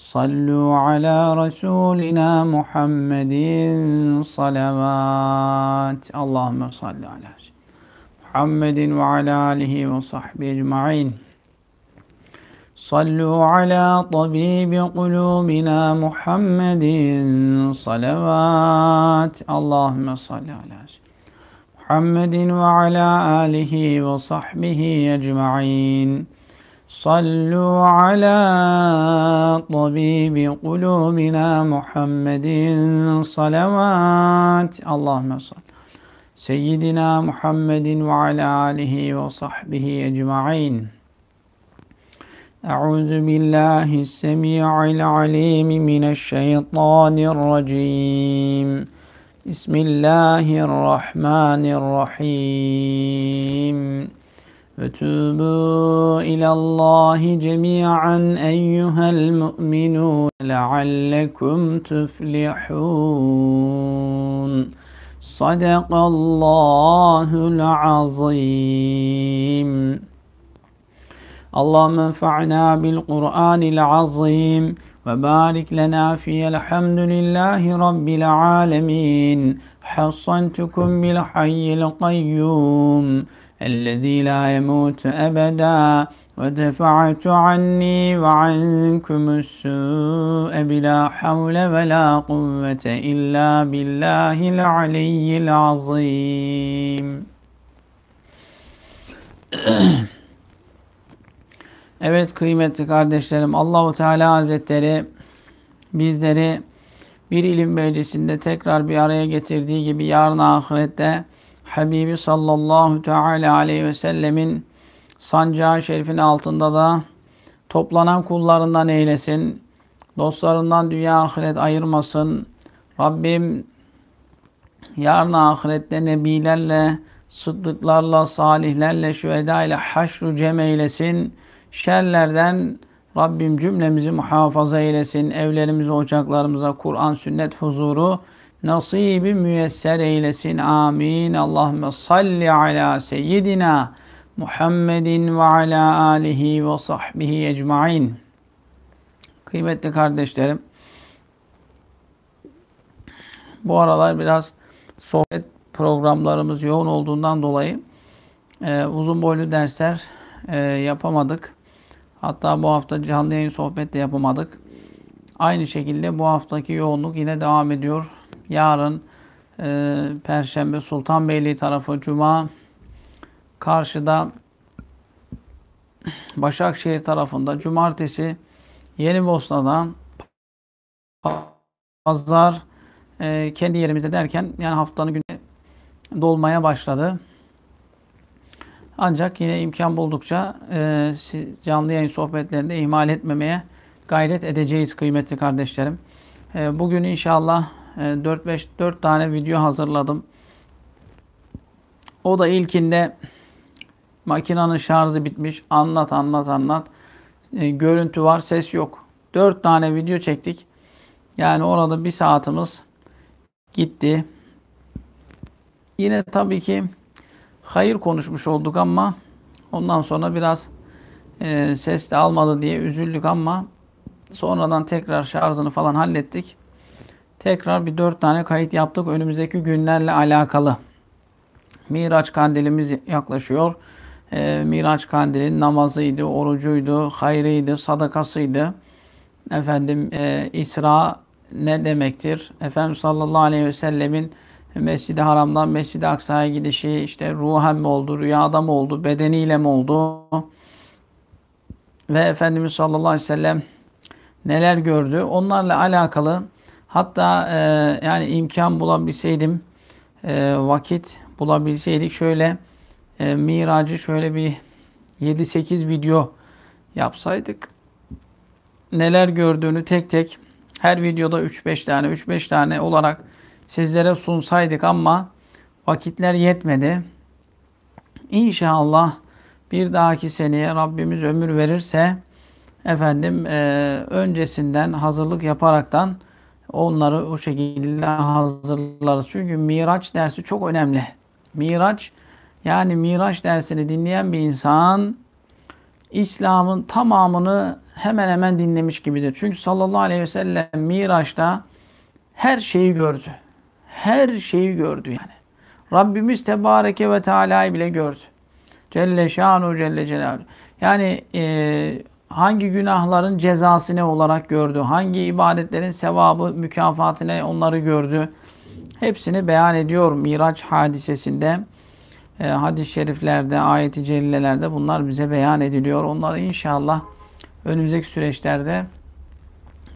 صلوا على رسولنا محمد صلوات اللهم صل على محمد وعلى آله وصحبه أجمعين صلوا على طبيب قلوبنا محمد صلوات اللهم صل على محمد وعلى آله وصحبه أجمعين صلوا على طبيب قلوبنا محمد صلوات اللهم صل سيدنا محمد وعلى آله وصحبه أجمعين أعوذ بالله السميع العليم من الشيطان الرجيم بسم الله الرحمن الرحيم وتوبوا إلى الله جميعا أيها المؤمنون لعلكم تفلحون صدق الله العظيم اللهم انفعنا بالقرآن العظيم وبارك لنا فيه الحمد لله رب العالمين حصنتكم بالحي القيوم الذي لا يموت أبدا ودفعت عني وعنكم السوء بلا حول ولا قوة إلا بالله العلي العظيم Evet kıymetli kardeşlerim Allahu Teala Hazretleri bizleri bir ilim meclisinde tekrar bir araya getirdiği gibi yarın ahirette Habibi sallallahu teala aleyhi ve sellemin sancağı şerifin altında da toplanan kullarından eylesin. Dostlarından dünya ahiret ayırmasın. Rabbim yarın ahirette nebilerle, sıddıklarla, salihlerle, şu ile haşru cem eylesin. Şerlerden Rabbim cümlemizi muhafaza eylesin. evlerimizi, ocaklarımıza Kur'an, sünnet huzuru nasibi müyesser eylesin. Amin. Allahümme salli ala seyyidina Muhammedin ve ala alihi ve sahbihi ecmain. Kıymetli kardeşlerim, bu aralar biraz sohbet programlarımız yoğun olduğundan dolayı e, uzun boylu dersler e, yapamadık. Hatta bu hafta canlı yayın sohbet de yapamadık. Aynı şekilde bu haftaki yoğunluk yine devam ediyor yarın e, Perşembe Sultanbeyli tarafı Cuma karşıda Başakşehir tarafında Cumartesi Yeni Bosna'dan Pazar e, kendi yerimizde derken yani haftanın günü dolmaya başladı. Ancak yine imkan buldukça e, canlı yayın sohbetlerinde ihmal etmemeye gayret edeceğiz kıymetli kardeşlerim. E, bugün inşallah 4-5 e, 4 tane video hazırladım. O da ilkinde makinenin şarjı bitmiş. Anlat anlat anlat. E, görüntü var ses yok. 4 tane video çektik. Yani orada bir saatimiz gitti. Yine tabii ki hayır konuşmuş olduk ama ondan sonra biraz e, ses de almadı diye üzüldük ama sonradan tekrar şarjını falan hallettik. Tekrar bir dört tane kayıt yaptık önümüzdeki günlerle alakalı. Miraç kandilimiz yaklaşıyor. E, Miraç kandili namazıydı, orucuydu, hayrıydı, sadakasıydı. Efendim e, İsra ne demektir? Efendim, sallallahu aleyhi ve sellemin Mescid-i Haram'dan Mescid-i Aksa'ya gidişi işte ruhen mi oldu, rüyada mı oldu, bedeniyle mi oldu? Ve Efendimiz sallallahu aleyhi ve sellem neler gördü? Onlarla alakalı Hatta e, yani imkan bulabilseydim, e, vakit bulabilseydik şöyle e, Miracı şöyle bir 7-8 video yapsaydık. Neler gördüğünü tek tek her videoda 3-5 tane 3-5 tane olarak sizlere sunsaydık ama vakitler yetmedi. İnşallah bir dahaki seneye Rabbimiz ömür verirse efendim e, öncesinden hazırlık yaparaktan Onları o şekilde hazırlarız. Çünkü Miraç dersi çok önemli. Miraç yani Miraç dersini dinleyen bir insan İslam'ın tamamını hemen hemen dinlemiş gibidir. Çünkü sallallahu aleyhi ve sellem Miraç'ta her şeyi gördü. Her şeyi gördü yani. Rabbimiz Tebareke ve Teala'yı bile gördü. Celle Şanu Celle Celaluhu. Yani e, hangi günahların cezası ne olarak gördü, hangi ibadetlerin sevabı, mükafatı ne onları gördü. Hepsini beyan ediyor Miraç hadisesinde. E, hadis-i şeriflerde, ayet-i cellelerde bunlar bize beyan ediliyor. Onları inşallah önümüzdeki süreçlerde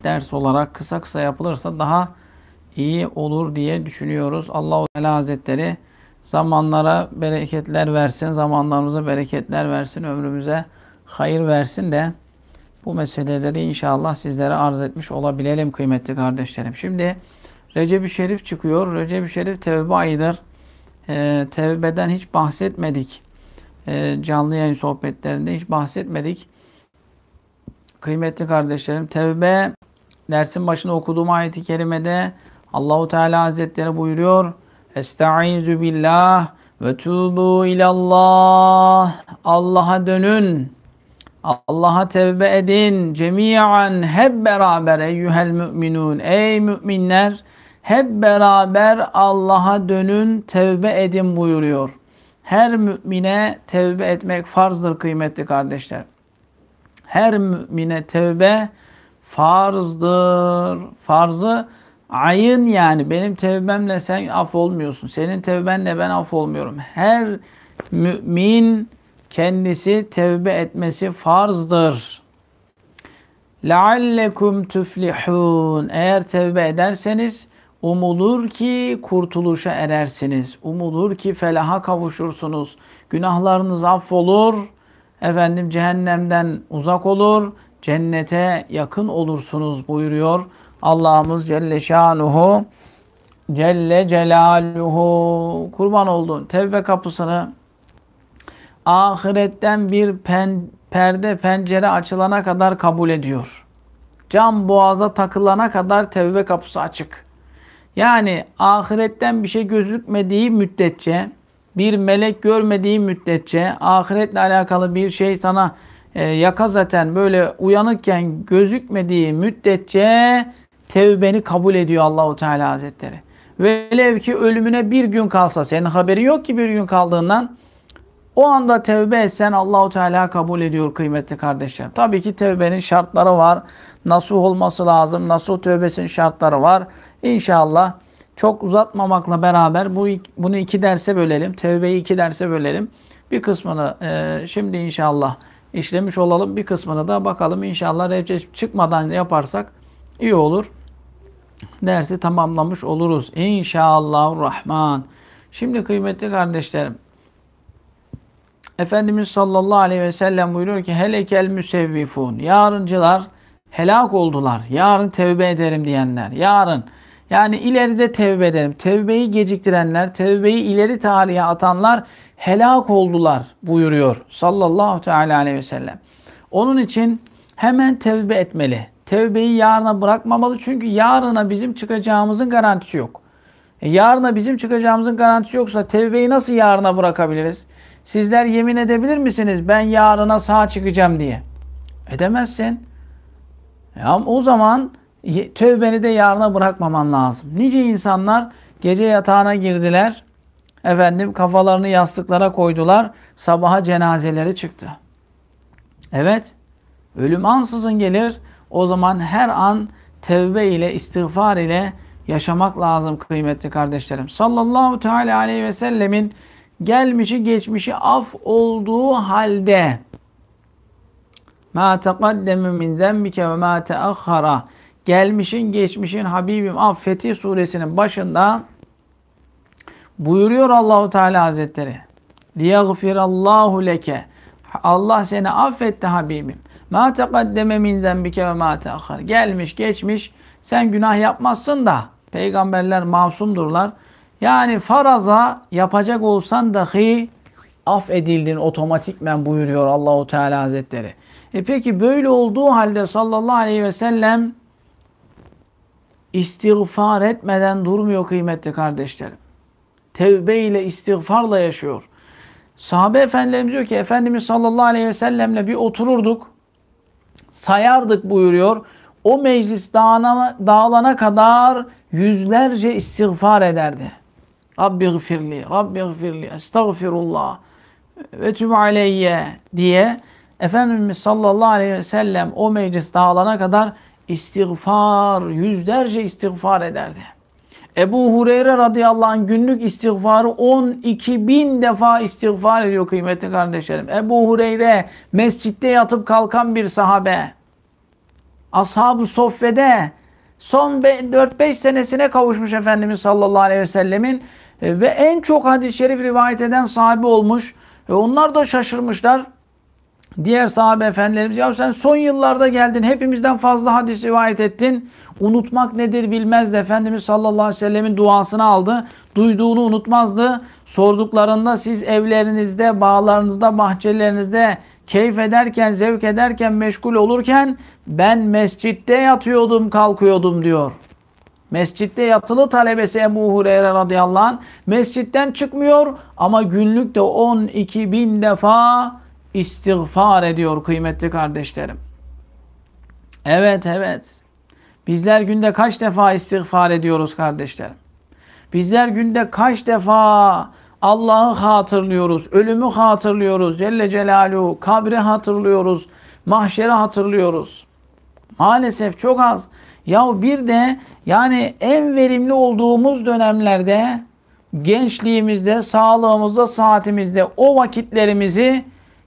ders olarak kısa kısa yapılırsa daha iyi olur diye düşünüyoruz. Allah Teala Hazretleri zamanlara bereketler versin, zamanlarımıza bereketler versin, ömrümüze hayır versin de bu meseleleri inşallah sizlere arz etmiş olabilelim kıymetli kardeşlerim. Şimdi Recep-i Şerif çıkıyor. Recep-i Şerif tevbe ayıdır. Ee, tevbeden hiç bahsetmedik. Ee, canlı yayın sohbetlerinde hiç bahsetmedik. Kıymetli kardeşlerim tevbe dersin başında okuduğum ayeti kerimede Allahu Teala Hazretleri buyuruyor. Estaizu billah ve tubu ilallah. Allah'a dönün. Allah'a tevbe edin cemiyan hep beraber eyyuhel müminun ey müminler hep beraber Allah'a dönün tevbe edin buyuruyor. Her mümine tevbe etmek farzdır kıymetli kardeşler. Her mümine tevbe farzdır. Farzı ayın yani benim tevbemle sen af olmuyorsun. Senin tevbenle ben af olmuyorum. Her mümin kendisi tevbe etmesi farzdır. لَعَلَّكُمْ تُفْلِحُونَ Eğer tevbe ederseniz umulur ki kurtuluşa erersiniz. Umulur ki felaha kavuşursunuz. Günahlarınız affolur. Efendim cehennemden uzak olur. Cennete yakın olursunuz buyuruyor Allah'ımız Celle Şanuhu Celle Celaluhu. Kurban oldun. Tevbe kapısını ahiretten bir pen, perde pencere açılana kadar kabul ediyor. Cam boğaza takılana kadar tevbe kapısı açık. Yani ahiretten bir şey gözükmediği müddetçe, bir melek görmediği müddetçe, ahiretle alakalı bir şey sana e, yaka zaten böyle uyanıkken gözükmediği müddetçe tevbeni kabul ediyor Allahu Teala Hazretleri. Velev ki ölümüne bir gün kalsa, senin haberi yok ki bir gün kaldığından o anda tevbe etsen Allahu Teala kabul ediyor kıymetli kardeşler. Tabii ki tevbenin şartları var. Nasuh olması lazım. Nasuh tövbesinin şartları var. İnşallah çok uzatmamakla beraber bu bunu iki derse bölelim. Tevbeyi iki derse bölelim. Bir kısmını e, şimdi inşallah işlemiş olalım. Bir kısmını da bakalım inşallah revce çıkmadan yaparsak iyi olur. Dersi tamamlamış oluruz. rahman. Şimdi kıymetli kardeşlerim Efendimiz sallallahu aleyhi ve sellem buyuruyor ki helekel müsevvifun. Yarıncılar helak oldular. Yarın tevbe ederim diyenler. Yarın. Yani ileride tevbe ederim. Tevbeyi geciktirenler, tevbeyi ileri tarihe atanlar helak oldular buyuruyor sallallahu teala aleyhi ve sellem. Onun için hemen tevbe etmeli. Tevbeyi yarına bırakmamalı çünkü yarına bizim çıkacağımızın garantisi yok. E yarına bizim çıkacağımızın garantisi yoksa tevbeyi nasıl yarına bırakabiliriz? Sizler yemin edebilir misiniz ben yarına sağ çıkacağım diye? Edemezsin. Ya o zaman tövbeni de yarına bırakmaman lazım. Nice insanlar gece yatağına girdiler. Efendim kafalarını yastıklara koydular. Sabaha cenazeleri çıktı. Evet. Ölüm ansızın gelir. O zaman her an tevbe ile istiğfar ile yaşamak lazım kıymetli kardeşlerim. Sallallahu teala aleyhi ve sellemin gelmişi geçmişi af olduğu halde ma taqaddeme min zenbike ve ma teahhara gelmişin geçmişin Habibim af Fetih suresinin başında buyuruyor Allahu Teala Hazretleri liyagfirallahu leke Allah seni affetti Habibim ma taqaddeme min zenbike ve ma teahhara gelmiş geçmiş sen günah yapmazsın da peygamberler masumdurlar yani faraza yapacak olsan dahi af edildin otomatikmen buyuruyor Allahu Teala Hazretleri. E peki böyle olduğu halde sallallahu aleyhi ve sellem istiğfar etmeden durmuyor kıymetli kardeşlerim. Tevbe ile istiğfarla yaşıyor. Sahabe efendilerimiz diyor ki Efendimiz sallallahu aleyhi ve sellemle bir otururduk. Sayardık buyuruyor. O meclis dağına, dağılana kadar yüzlerce istiğfar ederdi. Rabbi gıfirli, Rabbi gıfirli, estağfirullah ve tüm aleyye diye Efendimiz sallallahu aleyhi ve sellem o meclis dağılana kadar istiğfar, yüzlerce istiğfar ederdi. Ebu Hureyre radıyallahu anh günlük istiğfarı 12 bin defa istiğfar ediyor kıymetli kardeşlerim. Ebu Hureyre mescitte yatıp kalkan bir sahabe. Ashab-ı Soffe'de son 4-5 senesine kavuşmuş Efendimiz sallallahu aleyhi ve sellemin e, ve en çok hadis-i şerif rivayet eden sahibi olmuş. E onlar da şaşırmışlar. Diğer sahabe efendilerimiz ya sen son yıllarda geldin hepimizden fazla hadis rivayet ettin. Unutmak nedir bilmezdi. Efendimiz sallallahu aleyhi ve sellemin duasını aldı. Duyduğunu unutmazdı. Sorduklarında siz evlerinizde, bağlarınızda, bahçelerinizde keyif ederken, zevk ederken, meşgul olurken ben mescitte yatıyordum, kalkıyordum diyor. Mescitte yatılı talebesi Ebu Hureyre radıyallahu anh mescitten çıkmıyor ama günlük de 12 bin defa istiğfar ediyor kıymetli kardeşlerim. Evet evet. Bizler günde kaç defa istiğfar ediyoruz kardeşlerim? Bizler günde kaç defa Allah'ı hatırlıyoruz, ölümü hatırlıyoruz, Celle Celaluhu, kabri hatırlıyoruz, mahşeri hatırlıyoruz. Maalesef çok az. Ya bir de yani en verimli olduğumuz dönemlerde gençliğimizde, sağlığımızda, saatimizde o vakitlerimizi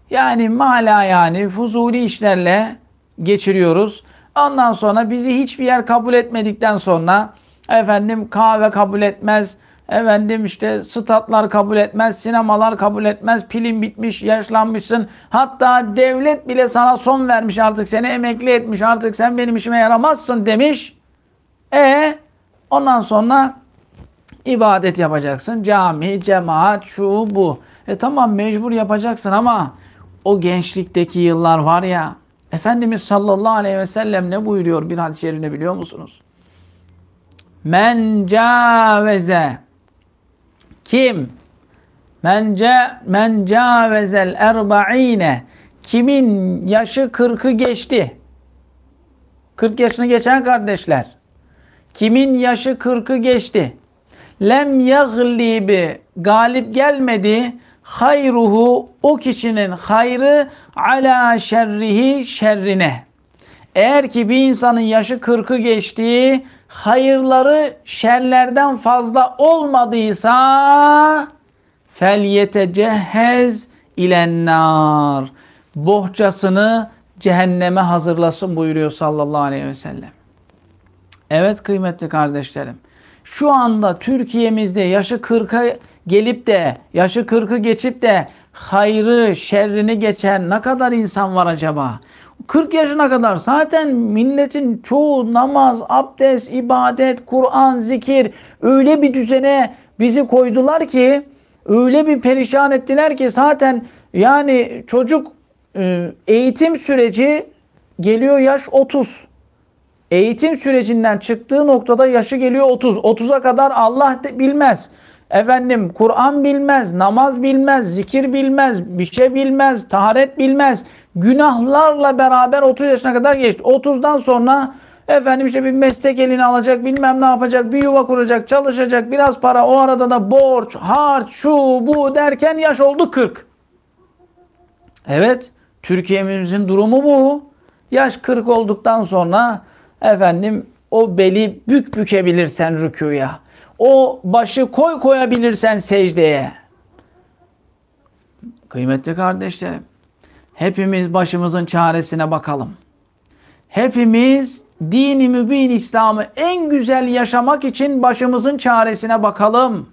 yani mala yani fuzuli işlerle geçiriyoruz. Ondan sonra bizi hiçbir yer kabul etmedikten sonra efendim kahve kabul etmez, Efendim işte statlar kabul etmez, sinemalar kabul etmez, pilin bitmiş, yaşlanmışsın. Hatta devlet bile sana son vermiş artık, seni emekli etmiş artık, sen benim işime yaramazsın demiş. E ondan sonra ibadet yapacaksın. Cami, cemaat, şu bu. E tamam mecbur yapacaksın ama o gençlikteki yıllar var ya. Efendimiz sallallahu aleyhi ve sellem ne buyuruyor bir hadis-i biliyor musunuz? Men caveze kim? Men cavezel erba'ine kimin yaşı kırkı geçti? 40 yaşını geçen kardeşler. Kimin yaşı kırkı geçti? Lem yaglibi galip gelmedi. Hayruhu o kişinin hayrı ala şerrihi şerrine. Eğer ki bir insanın yaşı kırkı geçti, hayırları şerlerden fazla olmadıysa felyetecehhez ilennar bohçasını cehenneme hazırlasın buyuruyor sallallahu aleyhi ve sellem. Evet kıymetli kardeşlerim. Şu anda Türkiye'mizde yaşı 40'a gelip de yaşı 40'ı geçip de hayrı şerrini geçen ne kadar insan var acaba? 40 yaşına kadar zaten milletin çoğu namaz, abdest, ibadet, Kur'an, zikir öyle bir düzene bizi koydular ki öyle bir perişan ettiler ki zaten yani çocuk e, eğitim süreci geliyor yaş 30. Eğitim sürecinden çıktığı noktada yaşı geliyor 30. 30'a kadar Allah bilmez. Efendim Kur'an bilmez, namaz bilmez, zikir bilmez, bir şey bilmez, taharet bilmez. Günahlarla beraber 30 yaşına kadar geçti. 30'dan sonra efendim işte bir meslek elini alacak, bilmem ne yapacak, bir yuva kuracak, çalışacak, biraz para, o arada da borç, harç, şu, bu derken yaş oldu 40. Evet, Türkiye'mizin durumu bu. Yaş 40 olduktan sonra efendim o beli bük bükebilirsen rükuya. O başı koy koyabilirsen secdeye. Kıymetli kardeşlerim, hepimiz başımızın çaresine bakalım. Hepimiz dini mübin İslam'ı en güzel yaşamak için başımızın çaresine bakalım.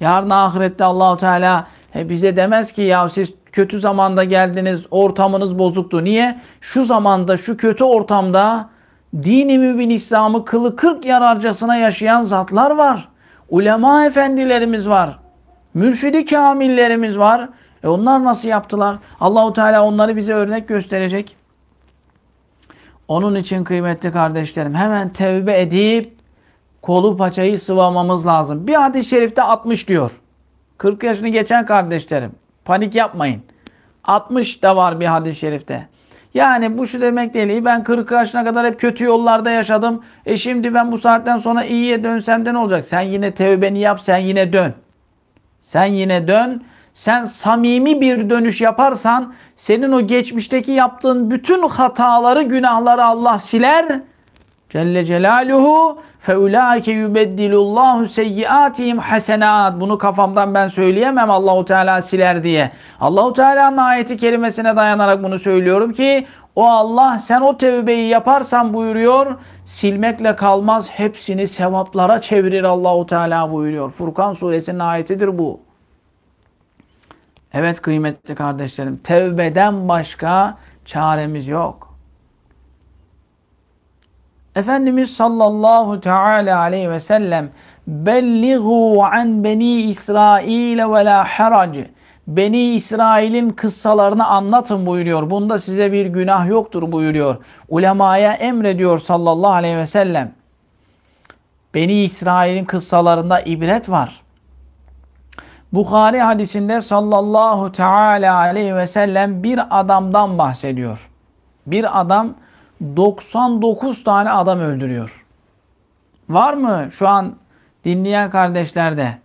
Yarın ahirette Allahu Teala he, bize demez ki ya siz kötü zamanda geldiniz, ortamınız bozuktu. Niye? Şu zamanda, şu kötü ortamda dini mübin İslam'ı kılı kırk yararcasına yaşayan zatlar var. Ulema efendilerimiz var. Mürşidi kamillerimiz var. E onlar nasıl yaptılar? Allahu Teala onları bize örnek gösterecek. Onun için kıymetli kardeşlerim hemen tevbe edip kolu paçayı sıvamamız lazım. Bir hadis-i şerifte 60 diyor. 40 yaşını geçen kardeşlerim panik yapmayın. 60 da var bir hadis-i şerifte. Yani bu şu demek değil. Ben 40 yaşına kadar hep kötü yollarda yaşadım. E şimdi ben bu saatten sonra iyiye dönsem de ne olacak? Sen yine tevbeni yap, sen yine dön. Sen yine dön. Sen samimi bir dönüş yaparsan senin o geçmişteki yaptığın bütün hataları, günahları Allah siler Celle Celaluhu feulaike yubeddilullahu seyyiatihim hasenat. Bunu kafamdan ben söyleyemem Allahu Teala siler diye. Allahu Teala'nın ayeti kerimesine dayanarak bunu söylüyorum ki o Allah sen o tevbeyi yaparsan buyuruyor. Silmekle kalmaz hepsini sevaplara çevirir Allahu Teala buyuruyor. Furkan suresinin ayetidir bu. Evet kıymetli kardeşlerim tevbeden başka çaremiz yok. Efendimiz sallallahu teala aleyhi ve sellem belliğu an beni İsrail ve la harac. Beni İsrail'in kıssalarını anlatın buyuruyor. Bunda size bir günah yoktur buyuruyor. Ulemaya emrediyor sallallahu aleyhi ve sellem. Beni İsrail'in kıssalarında ibret var. Bukhari hadisinde sallallahu teala aleyhi ve sellem bir adamdan bahsediyor. Bir adam 99 tane adam öldürüyor. Var mı şu an dinleyen kardeşlerde?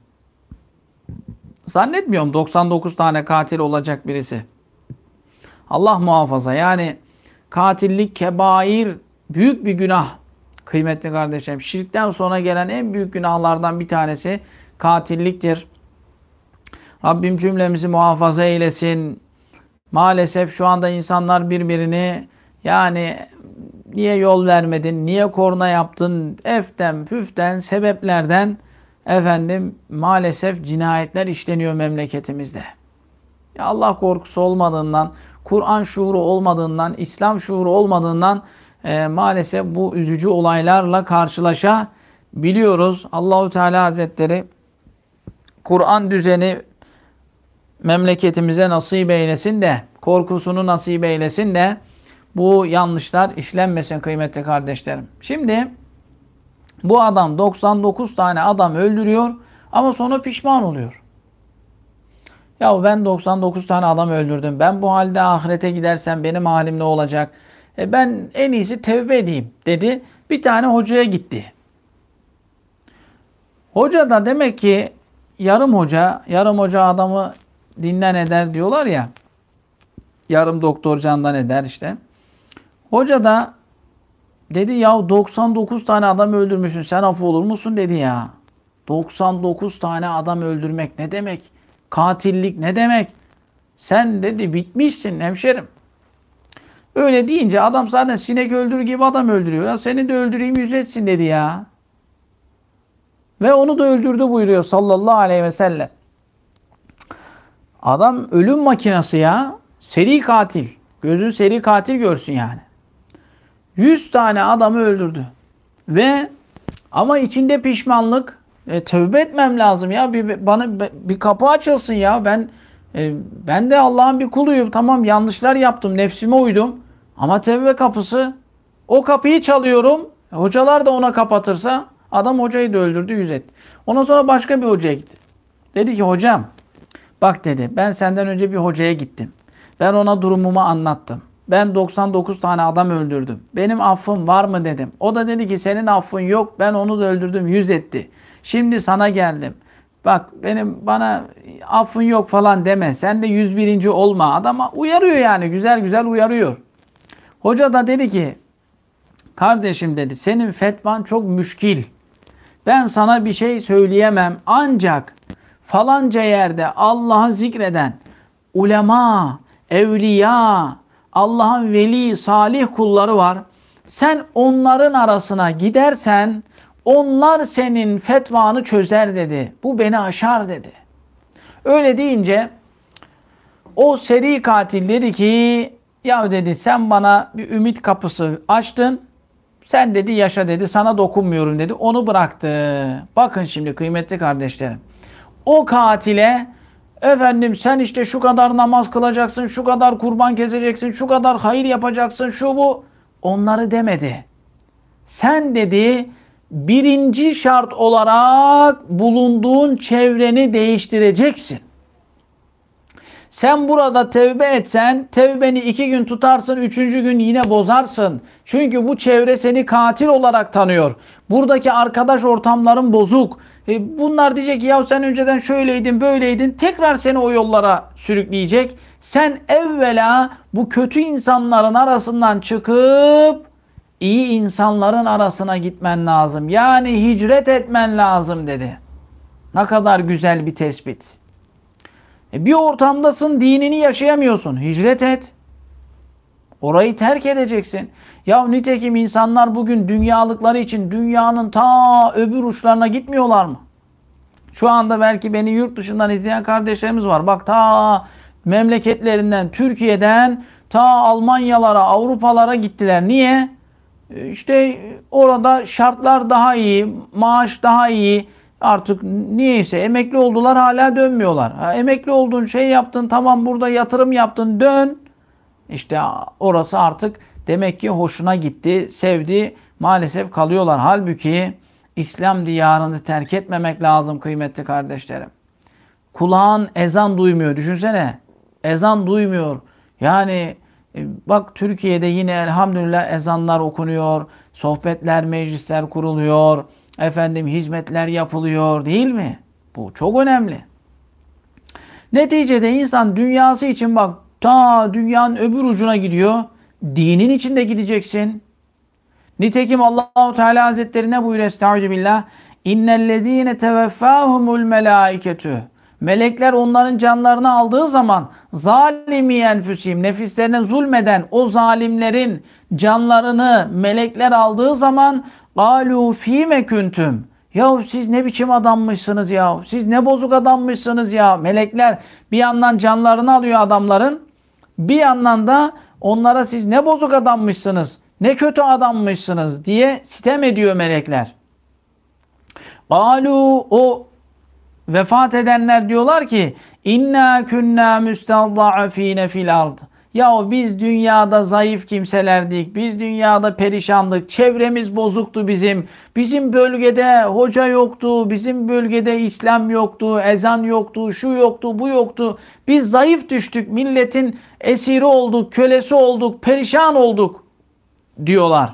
Zannetmiyorum 99 tane katil olacak birisi. Allah muhafaza yani katillik kebair büyük bir günah. Kıymetli kardeşlerim şirkten sonra gelen en büyük günahlardan bir tanesi katilliktir. Rabbim cümlemizi muhafaza eylesin. Maalesef şu anda insanlar birbirini yani niye yol vermedin, niye korna yaptın, eften püften sebeplerden efendim maalesef cinayetler işleniyor memleketimizde. Ya Allah korkusu olmadığından, Kur'an şuuru olmadığından, İslam şuuru olmadığından e, maalesef bu üzücü olaylarla karşılaşabiliyoruz. Allahu Teala Hazretleri Kur'an düzeni memleketimize nasip eylesin de, korkusunu nasip eylesin de bu yanlışlar işlenmesin kıymetli kardeşlerim. Şimdi bu adam 99 tane adam öldürüyor ama sonra pişman oluyor. Ya ben 99 tane adam öldürdüm. Ben bu halde ahirete gidersem benim halim ne olacak? E ben en iyisi tevbe edeyim dedi. Bir tane hocaya gitti. Hoca da demek ki yarım hoca, yarım hoca adamı dinlen eder diyorlar ya. Yarım doktor candan eder işte. Hoca da dedi ya 99 tane adam öldürmüşsün sen af olur musun dedi ya. 99 tane adam öldürmek ne demek? Katillik ne demek? Sen dedi bitmişsin hemşerim. Öyle deyince adam zaten sinek öldürür gibi adam öldürüyor. Ya seni de öldüreyim yüz etsin dedi ya. Ve onu da öldürdü buyuruyor sallallahu aleyhi ve sellem. Adam ölüm makinesi ya. Seri katil. Gözün seri katil görsün yani. 100 tane adamı öldürdü. Ve ama içinde pişmanlık. E, tövbe etmem lazım ya. Bir, bana bir kapı açılsın ya. Ben e, ben de Allah'ın bir kuluyum. Tamam yanlışlar yaptım. Nefsime uydum. Ama tevbe kapısı o kapıyı çalıyorum. E, hocalar da ona kapatırsa adam hocayı da öldürdü yüz etti. Ondan sonra başka bir hocaya gitti. Dedi ki hocam bak dedi ben senden önce bir hocaya gittim. Ben ona durumumu anlattım ben 99 tane adam öldürdüm. Benim affım var mı dedim. O da dedi ki senin affın yok. Ben onu da öldürdüm. Yüz etti. Şimdi sana geldim. Bak benim bana affın yok falan deme. Sen de 101. olma. Adama uyarıyor yani. Güzel güzel uyarıyor. Hoca da dedi ki kardeşim dedi senin fetvan çok müşkil. Ben sana bir şey söyleyemem. Ancak falanca yerde Allah'ı zikreden ulema, evliya, Allah'ın veli, salih kulları var. Sen onların arasına gidersen onlar senin fetvanı çözer dedi. Bu beni aşar dedi. Öyle deyince o seri katil dedi ki ya dedi sen bana bir ümit kapısı açtın. Sen dedi yaşa dedi sana dokunmuyorum dedi. Onu bıraktı. Bakın şimdi kıymetli kardeşlerim. O katile Efendim sen işte şu kadar namaz kılacaksın, şu kadar kurban keseceksin, şu kadar hayır yapacaksın, şu bu. Onları demedi. Sen dedi birinci şart olarak bulunduğun çevreni değiştireceksin. Sen burada tevbe etsen tevbeni iki gün tutarsın, üçüncü gün yine bozarsın. Çünkü bu çevre seni katil olarak tanıyor. Buradaki arkadaş ortamların bozuk. E bunlar diyecek ki ya sen önceden şöyleydin, böyleydin. Tekrar seni o yollara sürükleyecek. Sen evvela bu kötü insanların arasından çıkıp iyi insanların arasına gitmen lazım. Yani hicret etmen lazım dedi. Ne kadar güzel bir tespit. E bir ortamdasın dinini yaşayamıyorsun. Hicret et. Orayı terk edeceksin. Ya nitekim insanlar bugün dünyalıkları için dünyanın ta öbür uçlarına gitmiyorlar mı? Şu anda belki beni yurt dışından izleyen kardeşlerimiz var. Bak ta memleketlerinden, Türkiye'den ta Almanyalara, Avrupalara gittiler. Niye? E, işte orada şartlar daha iyi, maaş daha iyi, Artık niyeyse emekli oldular hala dönmüyorlar. Ha, emekli oldun şey yaptın tamam burada yatırım yaptın dön. İşte orası artık demek ki hoşuna gitti, sevdi. Maalesef kalıyorlar. Halbuki İslam diyarını terk etmemek lazım kıymetli kardeşlerim. Kulağın ezan duymuyor. Düşünsene. Ezan duymuyor. Yani e, bak Türkiye'de yine elhamdülillah ezanlar okunuyor. Sohbetler, meclisler kuruluyor. Efendim hizmetler yapılıyor değil mi? Bu çok önemli. Neticede insan dünyası için bak ta dünyanın öbür ucuna gidiyor. Dinin içinde gideceksin. Nitekim Allahu Teala Hazretleri ne buyuruyor? Estaizu billah. İnnellezîne teveffâhumul melâiketü. Melekler onların canlarını aldığı zaman zalimi enfüsim nefislerine zulmeden o zalimlerin canlarını melekler aldığı zaman Galu fîme küntüm. Yahu siz ne biçim adammışsınız ya. Siz ne bozuk adammışsınız ya. Melekler bir yandan canlarını alıyor adamların. Bir yandan da onlara siz ne bozuk adammışsınız. Ne kötü adammışsınız diye sitem ediyor melekler. Alu o vefat edenler diyorlar ki inna kunna müstazafine fil ard. Yahu biz dünyada zayıf kimselerdik. Biz dünyada perişandık. Çevremiz bozuktu bizim. Bizim bölgede hoca yoktu. Bizim bölgede İslam yoktu. Ezan yoktu. Şu yoktu. Bu yoktu. Biz zayıf düştük. Milletin esiri olduk. Kölesi olduk. Perişan olduk diyorlar.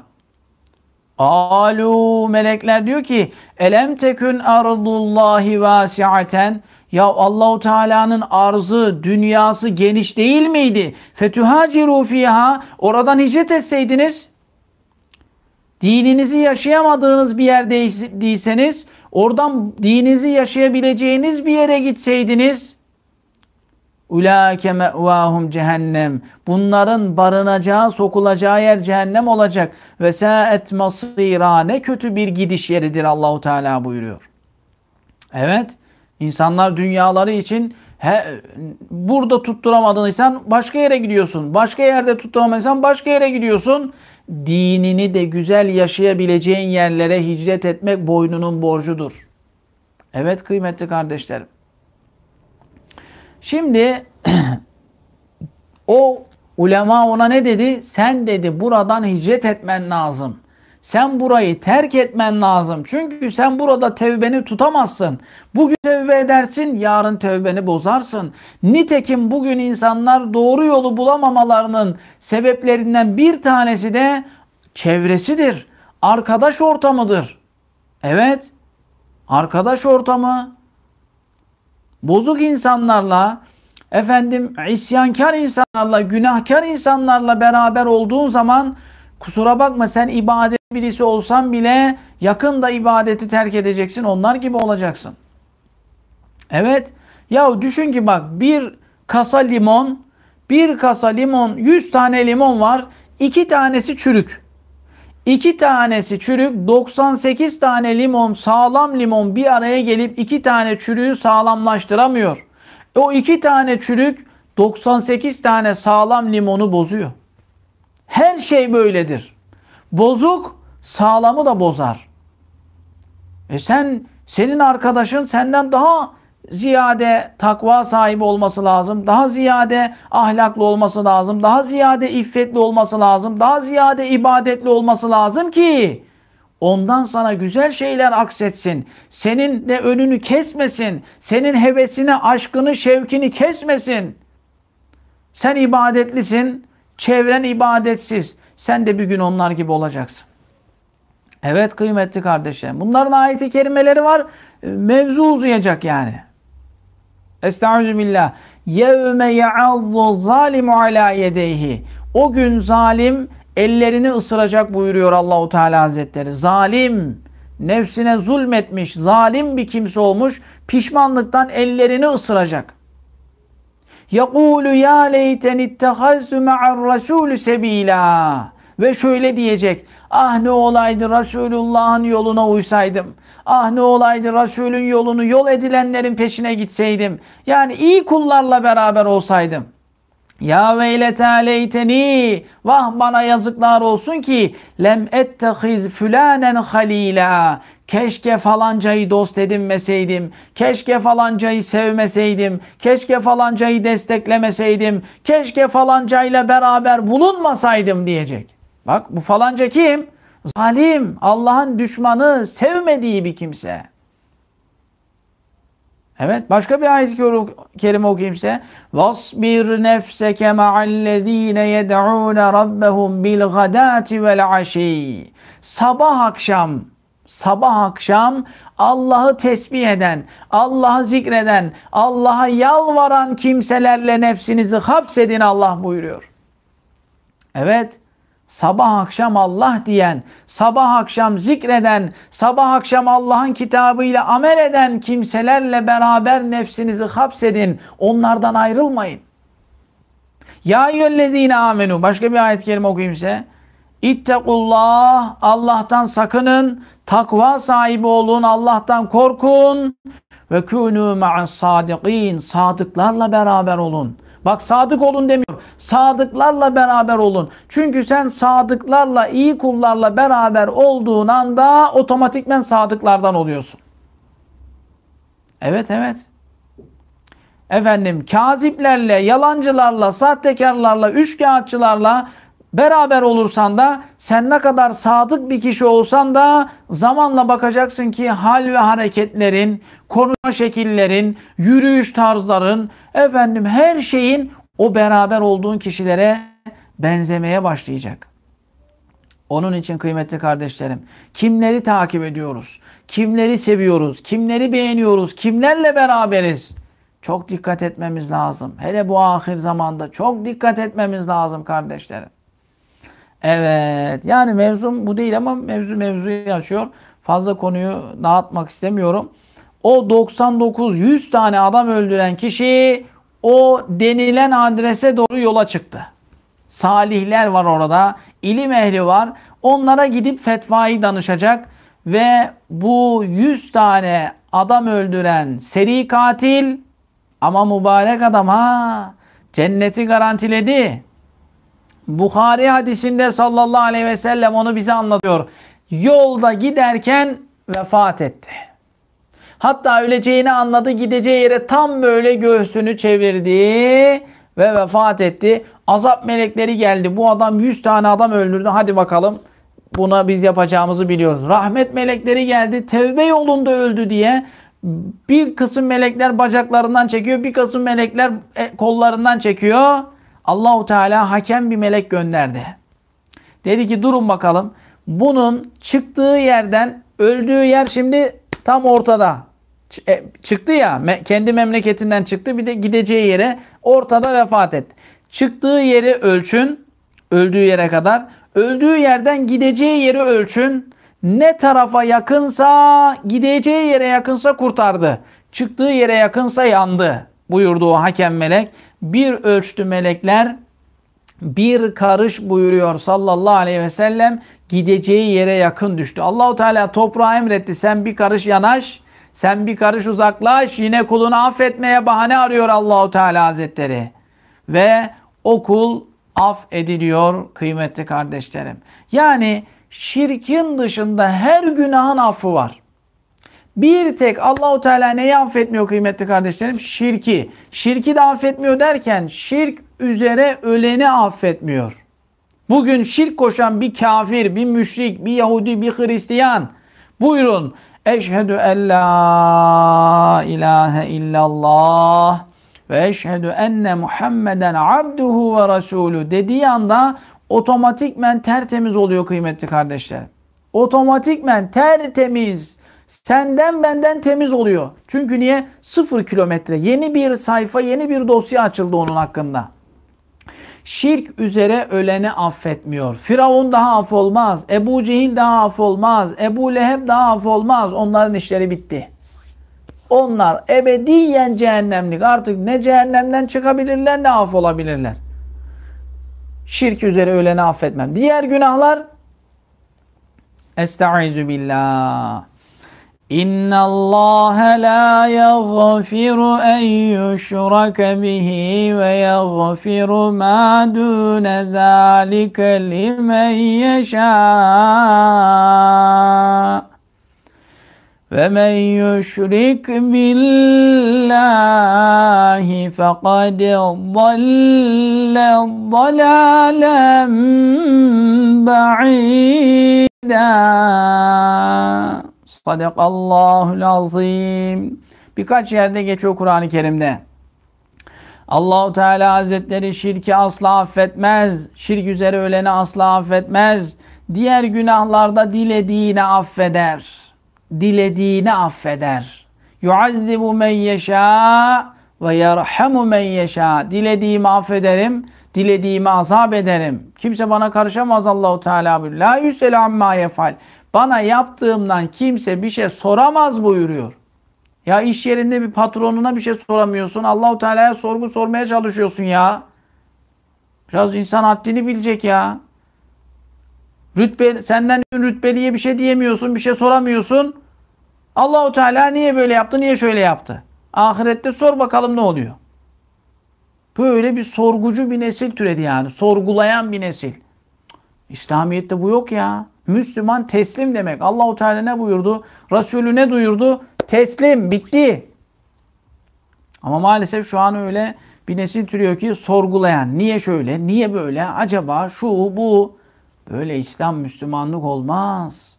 Alu melekler diyor ki elem tekün ardullahi vasiaten ya Allahu Teala'nın arzı, dünyası geniş değil miydi? Fetuhaciru fiha oradan hicret etseydiniz dininizi yaşayamadığınız bir yerdeyseniz oradan dininizi yaşayabileceğiniz bir yere gitseydiniz Ulaike me'vahum cehennem. Bunların barınacağı, sokulacağı yer cehennem olacak. Ve saet masira. Ne kötü bir gidiş yeridir Allahu Teala buyuruyor. Evet. İnsanlar dünyaları için he, burada tutturamadıysan başka yere gidiyorsun. Başka yerde tutturamadıysan başka yere gidiyorsun. Dinini de güzel yaşayabileceğin yerlere hicret etmek boynunun borcudur. Evet kıymetli kardeşlerim. Şimdi o ulema ona ne dedi? Sen dedi buradan hicret etmen lazım. Sen burayı terk etmen lazım. Çünkü sen burada tevbeni tutamazsın. Bugün tevbe edersin, yarın tevbeni bozarsın. Nitekim bugün insanlar doğru yolu bulamamalarının sebeplerinden bir tanesi de çevresidir. Arkadaş ortamıdır. Evet, arkadaş ortamı bozuk insanlarla, efendim isyankar insanlarla, günahkar insanlarla beraber olduğun zaman Kusura bakma sen ibadet birisi olsan bile yakında ibadeti terk edeceksin. Onlar gibi olacaksın. Evet. Ya düşün ki bak bir kasa limon, bir kasa limon, 100 tane limon var. iki tanesi çürük. 2 tanesi çürük, 98 tane limon, sağlam limon bir araya gelip iki tane çürüğü sağlamlaştıramıyor. E o iki tane çürük 98 tane sağlam limonu bozuyor. Her şey böyledir. Bozuk sağlamı da bozar. E sen senin arkadaşın senden daha ziyade takva sahibi olması lazım. Daha ziyade ahlaklı olması lazım. Daha ziyade iffetli olması lazım. Daha ziyade ibadetli olması lazım ki ondan sana güzel şeyler aksetsin. Senin de önünü kesmesin. Senin hevesini, aşkını, şevkini kesmesin. Sen ibadetlisin. Çevren ibadetsiz. Sen de bir gün onlar gibi olacaksın. Evet kıymetli kardeşlerim. Bunların ayeti kerimeleri var. Ee, mevzu uzayacak yani. Estaizu billah. Yevme ye'allu zalimu ala yedeyhi. O gün zalim ellerini ısıracak buyuruyor Allahu Teala Hazretleri. Zalim nefsine zulmetmiş, zalim bir kimse olmuş, pişmanlıktan ellerini ısıracak. يَقُولُ يَا لَيْتَنِ اتَّخَذْتُ مَعَ الرَّسُولُ سَب۪يلًا Ve şöyle diyecek. Ah ne olaydı Resulullah'ın yoluna uysaydım. Ah ne olaydı Resul'ün yolunu yol edilenlerin peşine gitseydim. Yani iyi kullarla beraber olsaydım. Ya veylete leyteni vah bana yazıklar olsun ki lem ettehiz fülanen halila Keşke falancayı dost edinmeseydim. Keşke falancayı sevmeseydim. Keşke falancayı desteklemeseydim. Keşke falancayla beraber bulunmasaydım diyecek. Bak bu falanca kim? Zalim, Allah'ın düşmanı, sevmediği bir kimse. Evet başka bir ayet-i kerime okuyayım size. Vasbir nefseke ma'allezine yed'ûne rabbehum bil gadâti vel aşî. Sabah akşam sabah akşam Allah'ı tesbih eden, Allah'ı zikreden, Allah'a yalvaran kimselerle nefsinizi hapsedin Allah buyuruyor. Evet, sabah akşam Allah diyen, sabah akşam zikreden, sabah akşam Allah'ın kitabıyla amel eden kimselerle beraber nefsinizi hapsedin. Onlardan ayrılmayın. Ya eyyühellezine amenu. Başka bir ayet-i kerime okuyayım size. İttakullah Allah'tan sakının. Takva sahibi olun. Allah'tan korkun. Ve kûnû ma'as sadikin. Sadıklarla beraber olun. Bak sadık olun demiyor. Sadıklarla beraber olun. Çünkü sen sadıklarla, iyi kullarla beraber olduğun anda otomatikmen sadıklardan oluyorsun. Evet, evet. Efendim, kaziplerle, yalancılarla, sahtekarlarla, üçkağıtçılarla, Beraber olursan da sen ne kadar sadık bir kişi olsan da zamanla bakacaksın ki hal ve hareketlerin, konuşma şekillerin, yürüyüş tarzların, efendim her şeyin o beraber olduğun kişilere benzemeye başlayacak. Onun için kıymetli kardeşlerim, kimleri takip ediyoruz? Kimleri seviyoruz? Kimleri beğeniyoruz? Kimlerle beraberiz? Çok dikkat etmemiz lazım. Hele bu ahir zamanda çok dikkat etmemiz lazım kardeşlerim. Evet. Yani mevzum bu değil ama mevzu mevzuyu açıyor. Fazla konuyu dağıtmak istemiyorum. O 99 100 tane adam öldüren kişi o denilen adrese doğru yola çıktı. Salihler var orada. ilim ehli var. Onlara gidip fetvayı danışacak ve bu 100 tane adam öldüren seri katil ama mübarek adam ha cenneti garantiledi. Bukhari hadisinde sallallahu aleyhi ve sellem onu bize anlatıyor. Yolda giderken vefat etti. Hatta öleceğini anladı. Gideceği yere tam böyle göğsünü çevirdi ve vefat etti. Azap melekleri geldi. Bu adam 100 tane adam öldürdü. Hadi bakalım buna biz yapacağımızı biliyoruz. Rahmet melekleri geldi. Tevbe yolunda öldü diye bir kısım melekler bacaklarından çekiyor. Bir kısım melekler e, kollarından çekiyor. Allahu Teala hakem bir melek gönderdi. Dedi ki durun bakalım. Bunun çıktığı yerden öldüğü yer şimdi tam ortada. E, çıktı ya kendi memleketinden çıktı bir de gideceği yere ortada vefat etti. Çıktığı yeri ölçün öldüğü yere kadar. Öldüğü yerden gideceği yeri ölçün. Ne tarafa yakınsa gideceği yere yakınsa kurtardı. Çıktığı yere yakınsa yandı buyurdu o hakem melek bir ölçtü melekler bir karış buyuruyor sallallahu aleyhi ve sellem gideceği yere yakın düştü. Allahu Teala toprağa emretti sen bir karış yanaş, sen bir karış uzaklaş. Yine kulunu affetmeye bahane arıyor Allahu Teala Hazretleri. Ve o kul af ediliyor kıymetli kardeşlerim. Yani şirkin dışında her günahın affı var. Bir tek Allahu Teala neyi affetmiyor kıymetli kardeşlerim? Şirki. Şirki de affetmiyor derken şirk üzere öleni affetmiyor. Bugün şirk koşan bir kafir, bir müşrik, bir Yahudi, bir Hristiyan buyurun eşhedü en la ilahe illallah ve eşhedü enne Muhammeden abduhu ve resulü dediği anda otomatikmen tertemiz oluyor kıymetli kardeşlerim. Otomatikmen tertemiz senden benden temiz oluyor. Çünkü niye? Sıfır kilometre. Yeni bir sayfa, yeni bir dosya açıldı onun hakkında. Şirk üzere öleni affetmiyor. Firavun daha af olmaz. Ebu Cehil daha af olmaz. Ebu Leheb daha af olmaz. Onların işleri bitti. Onlar ebediyen cehennemlik. Artık ne cehennemden çıkabilirler ne af olabilirler. Şirk üzere öleni affetmem. Diğer günahlar Estaizu billah. إن الله لا يغفر أن يشرك به ويغفر ما دون ذلك لمن يشاء فمن يشرك بالله فقد ضل ضلالا بعيدا Sadakallahul azim. Birkaç yerde geçiyor Kur'an-ı Kerim'de. Allahu Teala Hazretleri şirki asla affetmez. Şirk üzere öleni asla affetmez. Diğer günahlarda dilediğini affeder. Dilediğini affeder. Yuazzibu men yeşâ ve yerhamu men yeşâ. Dilediğimi affederim, dilediğimi azap ederim. Kimse bana karışamaz Allahu Teala. La yüsel amma yefal. Bana yaptığımdan kimse bir şey soramaz buyuruyor. Ya iş yerinde bir patronuna bir şey soramıyorsun. Allahu Teala'ya sorgu sormaya çalışıyorsun ya. Biraz insan haddini bilecek ya. Rütbe, senden rütbeliye bir şey diyemiyorsun, bir şey soramıyorsun. Allahu Teala niye böyle yaptı, niye şöyle yaptı? Ahirette sor bakalım ne oluyor. Böyle bir sorgucu bir nesil türedi yani. Sorgulayan bir nesil. İslamiyet'te bu yok ya. Müslüman teslim demek. Allahu Teala ne buyurdu? Resulü ne duyurdu? Teslim. Bitti. Ama maalesef şu an öyle bir nesil türüyor ki sorgulayan. Niye şöyle? Niye böyle? Acaba şu bu? Böyle İslam Müslümanlık olmaz.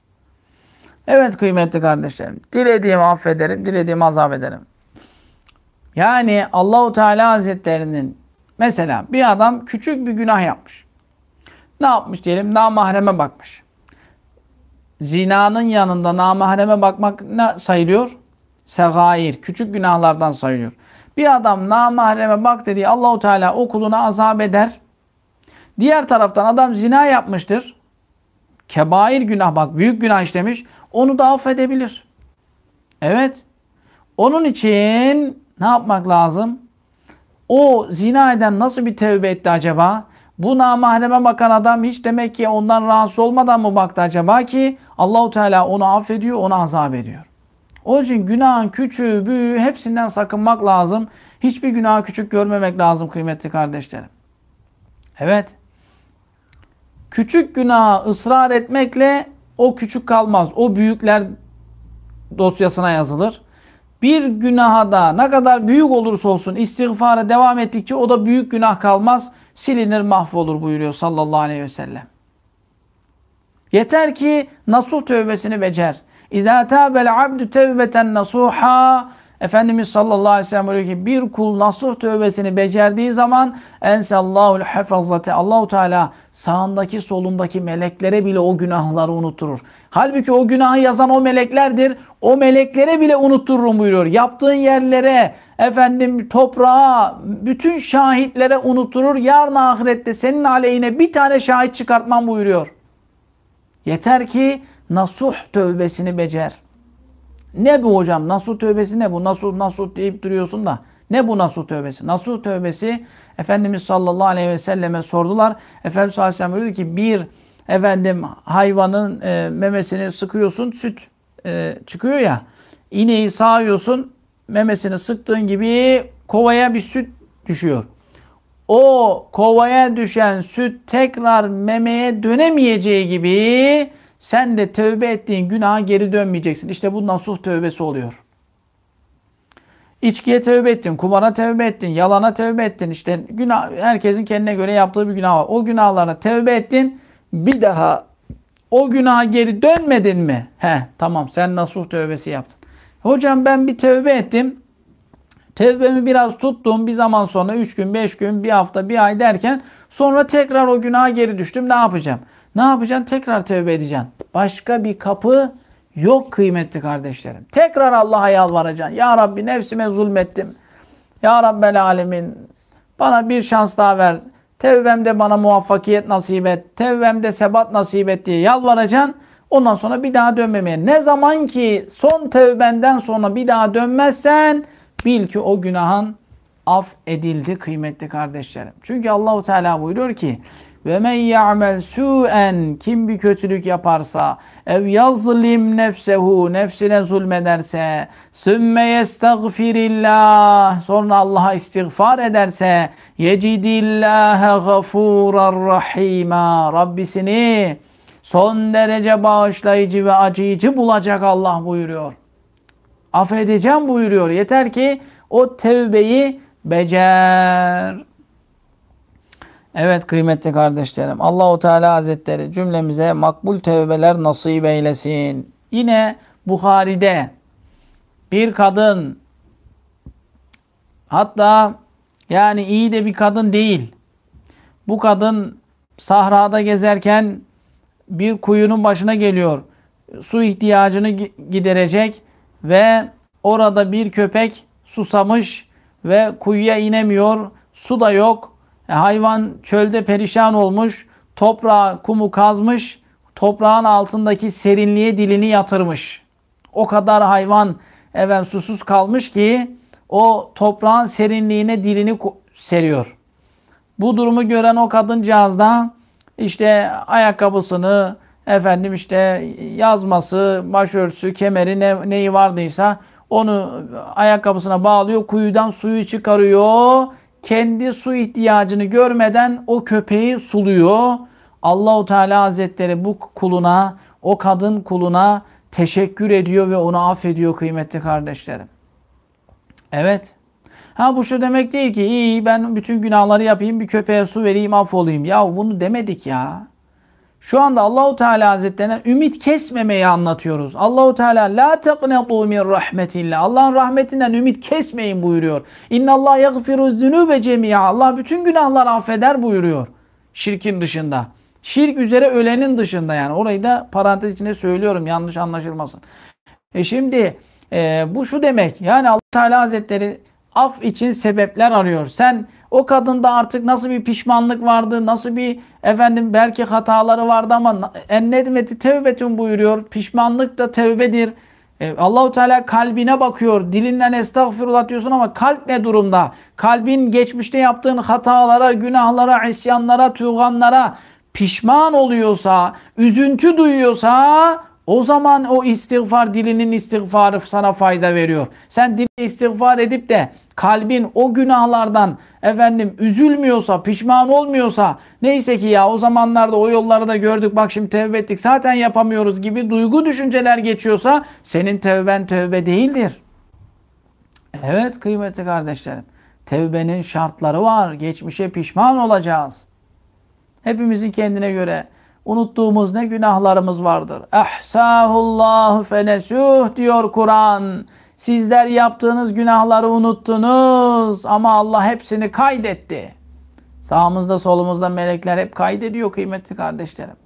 Evet kıymetli kardeşlerim. Dilediğimi affederim, dilediğimi azap ederim. Yani Allahu Teala Hazretlerinin mesela bir adam küçük bir günah yapmış. Ne yapmış diyelim? Namahreme bakmış zinanın yanında namahreme bakmak ne sayılıyor? Segair, küçük günahlardan sayılıyor. Bir adam namahreme bak dedi, Allahu Teala o kuluna azap eder. Diğer taraftan adam zina yapmıştır. Kebair günah bak, büyük günah işlemiş. Onu da affedebilir. Evet. Onun için ne yapmak lazım? O zina eden nasıl bir tevbe etti acaba? Bu namahreme bakan adam hiç demek ki ondan rahatsız olmadan mı baktı acaba ki Allahu Teala onu affediyor, onu azap ediyor. Onun için günahın küçüğü, büyüğü hepsinden sakınmak lazım. Hiçbir günah küçük görmemek lazım kıymetli kardeşlerim. Evet. Küçük günaha ısrar etmekle o küçük kalmaz. O büyükler dosyasına yazılır. Bir günaha da ne kadar büyük olursa olsun istiğfara devam ettikçe o da büyük günah kalmaz silinir mahvolur buyuruyor sallallahu aleyhi ve sellem. Yeter ki nasuh tövbesini becer. İzâ tâbel abdü tevbeten nasuha Efendimiz sallallahu aleyhi ve sellem diyor ki bir kul nasuh tövbesini becerdiği zaman ensallahul hafazate Allahu Teala sağındaki solundaki meleklere bile o günahları unutturur. Halbuki o günahı yazan o meleklerdir. O meleklere bile unuttururum buyuruyor. Yaptığın yerlere, efendim toprağa, bütün şahitlere unutturur. Yarın ahirette senin aleyhine bir tane şahit çıkartmam buyuruyor. Yeter ki nasuh tövbesini becer. Ne bu hocam? Nasıl tövbesi ne bu? nasıl nasuh deyip duruyorsun da. Ne bu nasıl tövbesi? Nasıl tövbesi Efendimiz sallallahu aleyhi ve selleme sordular. Efendimiz sallallahu aleyhi ve sellem dedi ki bir efendim hayvanın e, memesini sıkıyorsun süt e, çıkıyor ya. İneği sağıyorsun memesini sıktığın gibi kovaya bir süt düşüyor. O kovaya düşen süt tekrar memeye dönemeyeceği gibi sen de tövbe ettiğin günaha geri dönmeyeceksin. İşte bundan suh tövbesi oluyor. İçkiye tövbe ettin, kumara tövbe ettin, yalana tövbe ettin. İşte günah, herkesin kendine göre yaptığı bir günah var. O günahlara tövbe ettin. Bir daha o günaha geri dönmedin mi? He tamam sen nasuh tövbesi yaptın. Hocam ben bir tövbe ettim. Tevbemi biraz tuttum bir zaman sonra 3 gün, 5 gün, bir hafta, bir ay derken sonra tekrar o günaha geri düştüm. Ne yapacağım? Ne yapacaksın? Tekrar tövbe edeceksin. Başka bir kapı yok kıymetli kardeşlerim. Tekrar Allah'a yalvaracaksın. Ya Rabbi nefsime zulmettim. Ya Rabbel Alemin bana bir şans daha ver. Tevbemde bana muvaffakiyet nasip et. Tevbemde sebat nasip et diye yalvaracaksın. Ondan sonra bir daha dönmemeye. Ne zaman ki son tevbenden sonra bir daha dönmezsen bil ki o günahın af edildi kıymetli kardeşlerim. Çünkü Allahu Teala buyuruyor ki ve men ya'mel su'en kim bir kötülük yaparsa ev yazlim nefsehu nefsine zulmederse sümme yestagfirillah sonra Allah'a istiğfar ederse yecidillâhe gafûrar rahima Rabbisini son derece bağışlayıcı ve acıyıcı bulacak Allah buyuruyor. Affedeceğim buyuruyor. Yeter ki o tevbeyi becer. Evet kıymetli kardeşlerim Allahu Teala Hazretleri cümlemize makbul tevbeler nasip eylesin. Yine Buhari'de bir kadın hatta yani iyi de bir kadın değil. Bu kadın sahrada gezerken bir kuyunun başına geliyor. Su ihtiyacını giderecek ve orada bir köpek susamış ve kuyuya inemiyor. Su da yok e, hayvan çölde perişan olmuş, toprağa kumu kazmış, toprağın altındaki serinliğe dilini yatırmış. O kadar hayvan efendim susuz kalmış ki o toprağın serinliğine dilini seriyor. Bu durumu gören o kadıncağız da işte ayakkabısını, efendim işte yazması, başörtüsü, kemeri ne, neyi vardıysa onu ayakkabısına bağlıyor, kuyudan suyu çıkarıyor kendi su ihtiyacını görmeden o köpeği suluyor. Allahu Teala Hazretleri bu kuluna, o kadın kuluna teşekkür ediyor ve onu affediyor kıymetli kardeşlerim. Evet. Ha bu şu demek değil ki iyi ben bütün günahları yapayım bir köpeğe su vereyim af Ya bunu demedik ya. Şu anda Allahu Teala Hazretlerine ümit kesmemeyi anlatıyoruz. Allahu Teala la taqnatu min rahmetillah. Allah'ın rahmetinden ümit kesmeyin buyuruyor. İnna Allah yaghfiru zunube cemia. Allah bütün günahları affeder buyuruyor. Şirkin dışında. Şirk üzere ölenin dışında yani. Orayı da parantez içinde söylüyorum yanlış anlaşılmasın. E şimdi e, bu şu demek. Yani Allah Teala Hazretleri af için sebepler arıyor. Sen o kadında artık nasıl bir pişmanlık vardı, nasıl bir efendim belki hataları vardı ama en nedmeti tevbetün buyuruyor. Pişmanlık da tevbedir. E, Allahu Teala kalbine bakıyor. Dilinden estağfurullah diyorsun ama kalp ne durumda? Kalbin geçmişte yaptığın hatalara, günahlara, isyanlara, tüğanlara pişman oluyorsa, üzüntü duyuyorsa o zaman o istiğfar dilinin istiğfarı sana fayda veriyor. Sen dili istiğfar edip de kalbin o günahlardan efendim üzülmüyorsa, pişman olmuyorsa neyse ki ya o zamanlarda o yolları da gördük bak şimdi tevbe ettik zaten yapamıyoruz gibi duygu düşünceler geçiyorsa senin tevben tevbe değildir. Evet kıymetli kardeşlerim. Tevbenin şartları var. Geçmişe pişman olacağız. Hepimizin kendine göre unuttuğumuz ne günahlarımız vardır. Ehsahullahu fenesuh diyor Kur'an. Sizler yaptığınız günahları unuttunuz ama Allah hepsini kaydetti. Sağımızda solumuzda melekler hep kaydediyor kıymetli kardeşlerim.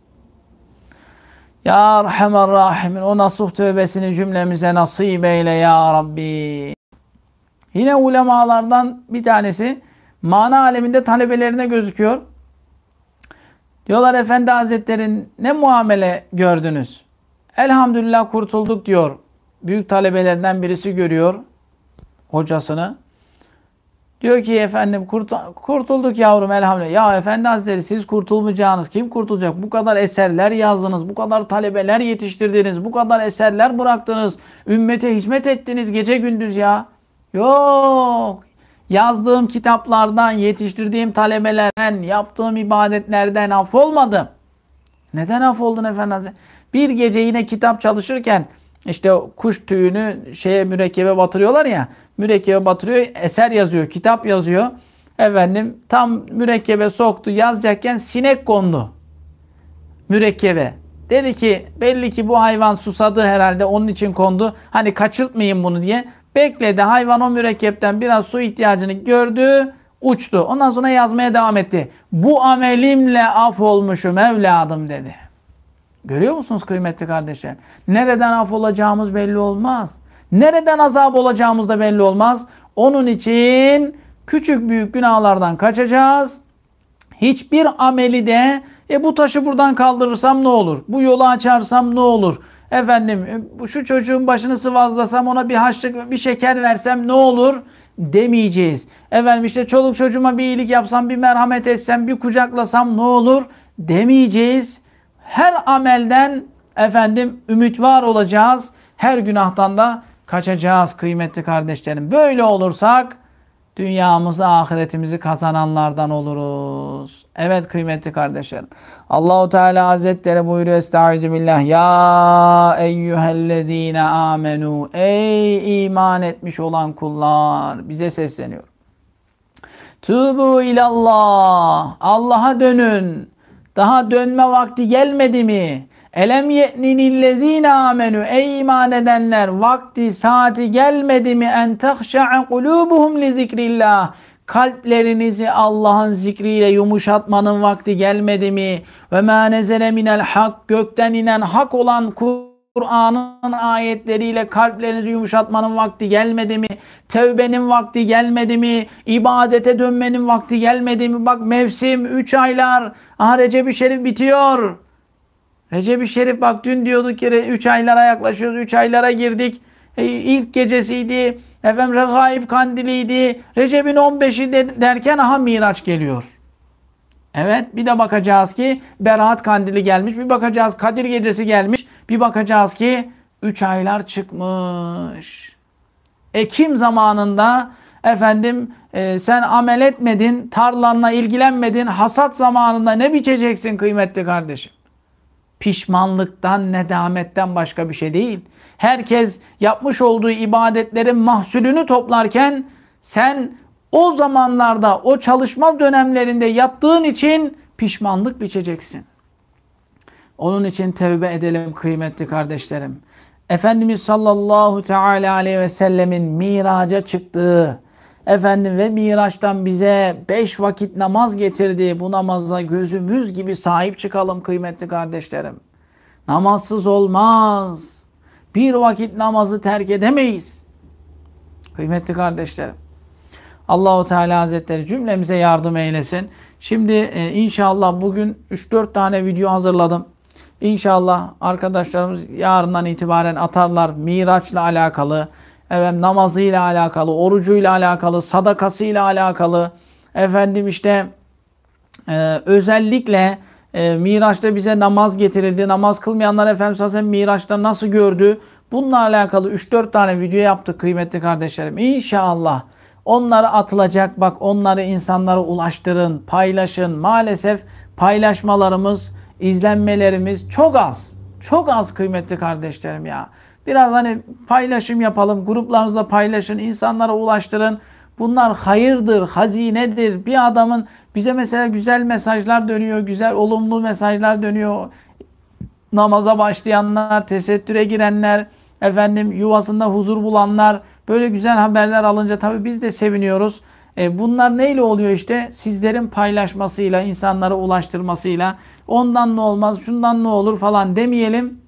Ya Erhamer Rahimin o nasuh tövbesini cümlemize nasip eyle ya Rabbi. Yine ulemalardan bir tanesi mana aleminde talebelerine gözüküyor. Diyorlar Efendi Hazretleri ne muamele gördünüz? Elhamdülillah kurtulduk diyor büyük talebelerinden birisi görüyor hocasını. Diyor ki efendim kurt kurtulduk yavrum elhamdülillah. Ya efendi hazretleri siz kurtulmayacağınız kim kurtulacak? Bu kadar eserler yazdınız, bu kadar talebeler yetiştirdiniz, bu kadar eserler bıraktınız. Ümmete hizmet ettiniz gece gündüz ya. Yok. Yazdığım kitaplardan, yetiştirdiğim talebelerden, yaptığım ibadetlerden af olmadım. Neden af oldun efendi hazretleri? Bir gece yine kitap çalışırken işte kuş tüyünü şeye mürekkebe batırıyorlar ya. Mürekkebe batırıyor, eser yazıyor, kitap yazıyor. Efendim tam mürekkebe soktu yazacakken sinek kondu. Mürekkebe. Dedi ki belli ki bu hayvan susadı herhalde onun için kondu. Hani kaçırtmayın bunu diye. Bekledi hayvan o mürekkepten biraz su ihtiyacını gördü. Uçtu. Ondan sonra yazmaya devam etti. Bu amelimle af olmuşum evladım dedi. Görüyor musunuz kıymetli kardeşler? Nereden af olacağımız belli olmaz. Nereden azap olacağımız da belli olmaz. Onun için küçük büyük günahlardan kaçacağız. Hiçbir ameli de e bu taşı buradan kaldırırsam ne olur? Bu yolu açarsam ne olur? Efendim e, şu çocuğun başını sıvazlasam ona bir haçlık bir şeker versem ne olur? Demeyeceğiz. Efendim işte çoluk çocuğuma bir iyilik yapsam bir merhamet etsem bir kucaklasam ne olur? Demeyeceğiz her amelden efendim ümit var olacağız. Her günahtan da kaçacağız kıymetli kardeşlerim. Böyle olursak dünyamızı, ahiretimizi kazananlardan oluruz. Evet kıymetli kardeşlerim. Allahu Teala Hazretleri buyuruyor Estaizu billah. Ya eyyühellezine amenu. Ey iman etmiş olan kullar. Bize sesleniyor. Tubu ilallah. Allah'a dönün. Daha dönme vakti gelmedi mi? Elem ye'ninillezine amenu ey iman edenler vakti saati gelmedi mi en tahşa'a kulubuhum li zikrillah kalplerinizi Allah'ın zikriyle yumuşatmanın vakti gelmedi mi ve ma nezele minel hak gökten inen hak olan kul Kur'an'ın ayetleriyle kalplerinizi yumuşatmanın vakti gelmedi mi? Tevbenin vakti gelmedi mi? İbadete dönmenin vakti gelmedi mi? Bak mevsim 3 aylar. Aha Recep-i Şerif bitiyor. Recep-i Şerif bak dün diyorduk ki 3 aylara yaklaşıyoruz. 3 aylara girdik. E, ilk gecesiydi. Efendim Regaib kandiliydi. Recep'in 15'i de, derken aha Miraç geliyor. Evet bir de bakacağız ki Berat kandili gelmiş. Bir bakacağız Kadir gecesi gelmiş. Bir bakacağız ki 3 aylar çıkmış. Ekim zamanında efendim e, sen amel etmedin, tarlanla ilgilenmedin, hasat zamanında ne biçeceksin kıymetli kardeşim? Pişmanlıktan, nedametten başka bir şey değil. Herkes yapmış olduğu ibadetlerin mahsulünü toplarken sen o zamanlarda, o çalışma dönemlerinde yaptığın için pişmanlık biçeceksin. Onun için tevbe edelim kıymetli kardeşlerim. Efendimiz sallallahu teala aleyhi ve sellemin miraca çıktığı, efendim ve Miraç'tan bize beş vakit namaz getirdi. Bu namaza gözümüz gibi sahip çıkalım kıymetli kardeşlerim. Namazsız olmaz. Bir vakit namazı terk edemeyiz. Kıymetli kardeşlerim. Allahu Teala Hazretleri cümlemize yardım eylesin. Şimdi e, inşallah bugün 3-4 tane video hazırladım. İnşallah arkadaşlarımız yarından itibaren atarlar. Miraçla alakalı, efendim, namazıyla alakalı, orucuyla alakalı, sadakasıyla alakalı. Efendim işte e, özellikle e, Miraç'ta bize namaz getirildi. Namaz kılmayanlar Efendimiz Aleyhisselam Miraç'ta nasıl gördü? Bununla alakalı 3-4 tane video yaptık kıymetli kardeşlerim. İnşallah onları atılacak. Bak onları insanlara ulaştırın, paylaşın. Maalesef paylaşmalarımız izlenmelerimiz çok az. Çok az kıymetli kardeşlerim ya. Biraz hani paylaşım yapalım, gruplarınızda paylaşın, insanlara ulaştırın. Bunlar hayırdır, hazinedir. Bir adamın bize mesela güzel mesajlar dönüyor, güzel olumlu mesajlar dönüyor. Namaza başlayanlar, tesettüre girenler, efendim yuvasında huzur bulanlar böyle güzel haberler alınca tabii biz de seviniyoruz. E, bunlar neyle oluyor işte? Sizlerin paylaşmasıyla, insanlara ulaştırmasıyla ondan ne olmaz, şundan ne olur falan demeyelim.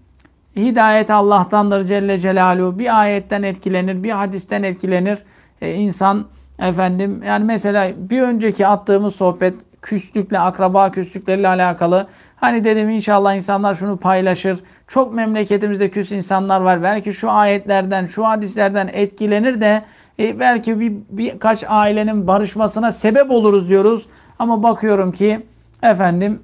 Hidayet Allah'tandır Celle Celaluhu. Bir ayetten etkilenir, bir hadisten etkilenir. E, insan efendim yani mesela bir önceki attığımız sohbet küslükle, akraba küslükleriyle alakalı. Hani dedim inşallah insanlar şunu paylaşır. Çok memleketimizde küs insanlar var. Belki şu ayetlerden, şu hadislerden etkilenir de e, belki bir, birkaç ailenin barışmasına sebep oluruz diyoruz. Ama bakıyorum ki efendim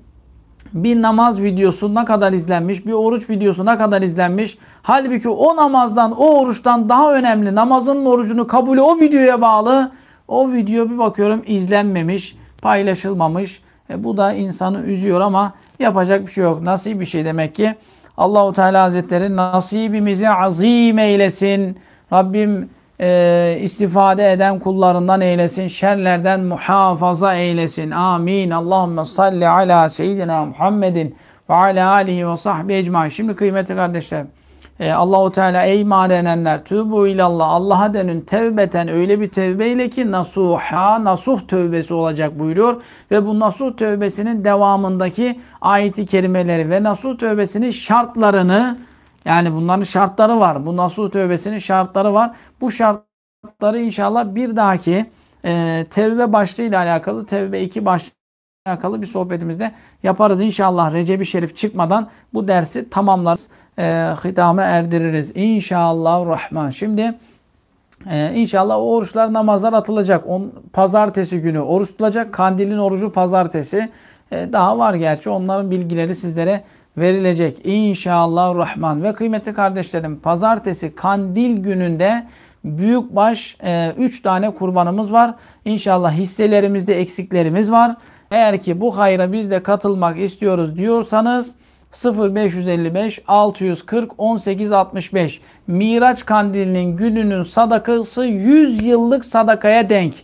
bir namaz videosu ne kadar izlenmiş, bir oruç videosu ne kadar izlenmiş. Halbuki o namazdan, o oruçtan daha önemli namazın orucunu kabulü o videoya bağlı. O video bir bakıyorum izlenmemiş, paylaşılmamış. E, bu da insanı üzüyor ama yapacak bir şey yok. Nasip bir şey demek ki. Allahu Teala Hazretleri nasibimizi azim eylesin. Rabbim e, istifade eden kullarından eylesin. Şerlerden muhafaza eylesin. Amin. Allahümme salli ala seyyidina Muhammedin ve ala alihi ve sahbi ecmain. Şimdi kıymetli kardeşlerim. E, Allahu Teala ey iman edenler tübü ilallah Allah'a dönün tevbeten öyle bir tevbeyle ki nasuha nasuh tövbesi olacak buyuruyor ve bu nasuh tövbesinin devamındaki ayeti kerimeleri ve nasuh tövbesinin şartlarını yani bunların şartları var. Bu nasıl tövbesinin şartları var. Bu şartları inşallah bir dahaki e, tevbe başlığıyla alakalı, tevbe 2 başlığı alakalı bir sohbetimizde yaparız inşallah. Recep-i Şerif çıkmadan bu dersi tamamlarız. E, hitame erdiririz. İnşallah Rahman. Şimdi e, inşallah o oruçlar namazlar atılacak. On, pazartesi günü oruç tutulacak. Kandilin orucu pazartesi. E, daha var gerçi. Onların bilgileri sizlere verilecek inşallah Rahman. Ve kıymetli kardeşlerim pazartesi kandil gününde büyükbaş 3 e, tane kurbanımız var. İnşallah hisselerimizde eksiklerimiz var. Eğer ki bu hayra biz de katılmak istiyoruz diyorsanız 0555 640 1865 Miraç kandilinin gününün sadakası 100 yıllık sadakaya denk.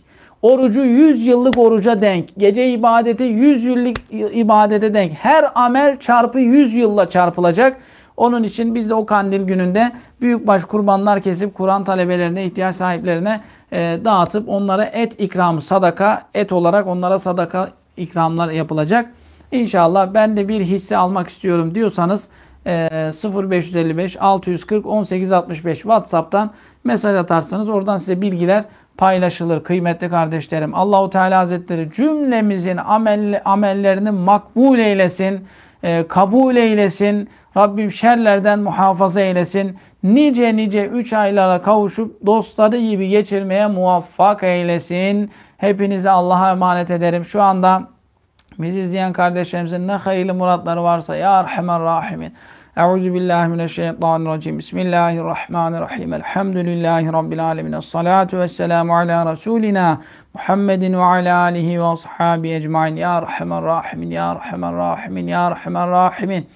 Orucu 100 yıllık oruca denk. Gece ibadeti 100 yıllık ibadete denk. Her amel çarpı 100 yılla çarpılacak. Onun için biz de o kandil gününde büyükbaş kurbanlar kesip Kur'an talebelerine, ihtiyaç sahiplerine e, dağıtıp onlara et ikramı, sadaka, et olarak onlara sadaka ikramlar yapılacak. İnşallah ben de bir hisse almak istiyorum diyorsanız e, 0555 640 1865 WhatsApp'tan mesaj atarsanız oradan size bilgiler paylaşılır kıymetli kardeşlerim. Allahu Teala Hazretleri cümlemizin amel, amellerini makbul eylesin, e, kabul eylesin. Rabbim şerlerden muhafaza eylesin. Nice nice üç aylara kavuşup dostları gibi geçirmeye muvaffak eylesin. Hepinize Allah'a emanet ederim. Şu anda bizi izleyen kardeşlerimizin ne hayırlı muratları varsa ya Erhamer Rahimin. Euzu billahi mineşşeytanirracim. Bismillahirrahmanirrahim. Elhamdülillahi rabbil alamin. Essalatu vesselamu ala rasulina Muhammedin ve ala alihi ve ashabi ecmaîn. Ya erhamer rahimin, ya erhamer rahimin, ya erhamer rahimin.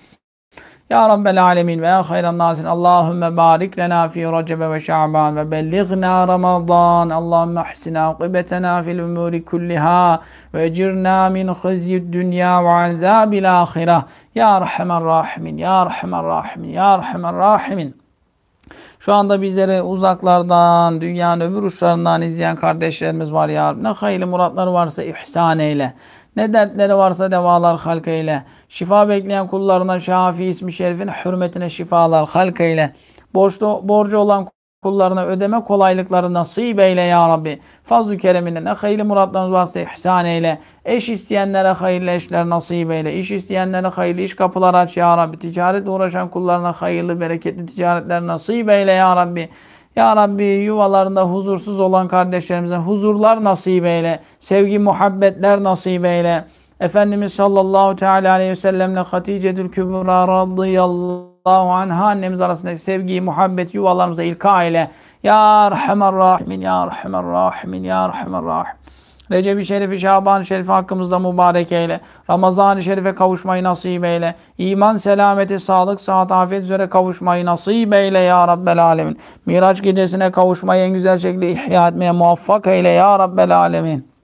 Ya Rabbel Alemin ve ya hayran nasin. Allahümme barik lena fi Recebe ve Şaban ve belligna Ramazan. Allahümme ahsina akıbetena fil umuri kulliha ve ecirna min hızyid dünya ve azabil ahireh. Ya Rahman Rahimin, Ya Rahman Rahimin, Ya Rahman Rahimin. Şu anda bizleri uzaklardan, dünyanın öbür uçlarından izleyen kardeşlerimiz var ya Rabbi. Ne hayırlı muratları varsa ihsan eyle. Ne dertleri varsa devalar halk eyle. Şifa bekleyen kullarına Şafi ismi şerifin hürmetine şifalar halk eyle. Borçlu, borcu olan kullarına ödeme kolaylıkları nasip eyle ya Rabbi. Fazl-ı keremine ne hayırlı muratlarımız varsa ihsan eyle. Eş isteyenlere hayırlı eşler nasip eyle. İş isteyenlere hayırlı iş kapıları aç ya Rabbi. ticaret uğraşan kullarına hayırlı bereketli ticaretler nasip eyle ya Rabbi. Ya Rabbi yuvalarında huzursuz olan kardeşlerimize huzurlar nasip eyle. Sevgi, muhabbetler nasip eyle. Efendimiz sallallahu teala aleyhi ve sellemle Hatice-dül Kübra radıyallahu radıyallahu anha annemiz arasındaki sevgiyi, muhabbeti yuvalarımıza ilka ile Ya Erhamer Rahimin, Ya Erhamer Rahimin, Ya Erhamer Rahim. Recep-i Şerif'i, Şaban-ı Şerif'i hakkımızda mübarek eyle. Ramazan-ı Şerif'e kavuşmayı nasip eyle. İman, selameti, sağlık, sıhhat, afiyet üzere kavuşmayı nasip eyle ya Rabbel Alemin. Miraç gecesine kavuşmayı en güzel şekilde ihya etmeye muvaffak eyle ya Rabbel Alemin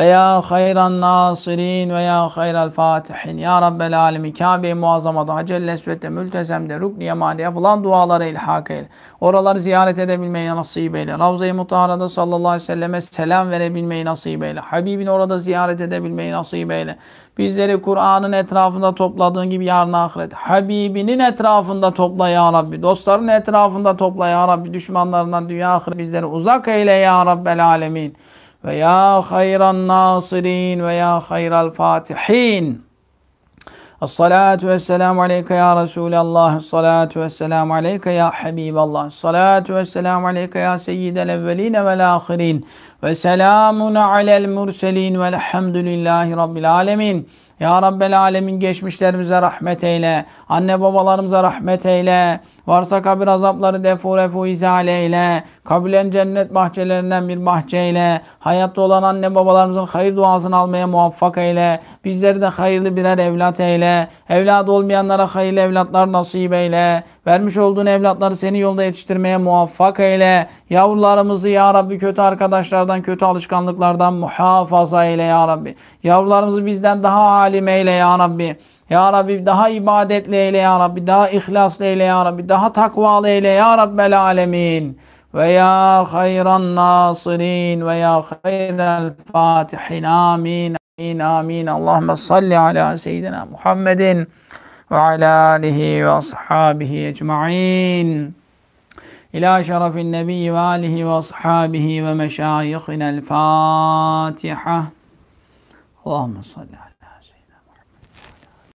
ve ya hayran nasirin ve ya hayral fatihin. Ya Rabbel alemi Kabe-i Muazzama'da Hacel-i Esved'de Mültezem'de Rukni Yamani'de yapılan dualara ilhak eyle. Oraları ziyaret edebilmeyi nasip eyle. Ravza-i Mutahara'da sallallahu aleyhi ve selleme selam verebilmeyi nasip eyle. Habibini orada ziyaret edebilmeyi nasip eyle. Bizleri Kur'an'ın etrafında topladığın gibi yarın ahiret. Habibinin etrafında topla ya Rabbi. Dostların etrafında topla ya Rabbi. Düşmanlarından dünya ahiret bizleri uzak eyle ya Rabbel alemin ve ya hayran nasirin ve ya hayral fatihin. As-salatu ve selamu aleyke ya Resulallah. As-salatu ve selamu aleyke ya Habiballah. As-salatu ve selamu aleyke ya seyyidel evveline vel ahirin. Ve selamun alel murselin velhamdülillahi rabbil alemin. Ya Rabbel Alemin geçmişlerimize rahmet eyle. Anne babalarımıza rahmet eyle. Varsa kabir azapları defu refu izale ile, kabilen cennet bahçelerinden bir bahçe ile, hayatta olan anne babalarımızın hayır duasını almaya muvaffak eyle, bizleri de hayırlı birer evlat eyle, evlat olmayanlara hayırlı evlatlar nasip eyle, vermiş olduğun evlatları seni yolda yetiştirmeye muvaffak eyle, yavrularımızı ya Rabbi kötü arkadaşlardan, kötü alışkanlıklardan muhafaza eyle ya Rabbi, yavrularımızı bizden daha alim eyle ya Rabbi, ya Rabbi daha ibadetle eyle ya Rabbi, daha ihlasla eyle ya Rabbi, daha takvalı eyle ya Rabbel alemin. Ve ya hayran nasirin ve ya hayrel fatihin amin amin amin. Allahümme salli ala seyyidina Muhammedin ve ala alihi ve ashabihi ecma'in. إلى ve النبي ve وأصحابه ومشايخنا الفاتحة اللهم صل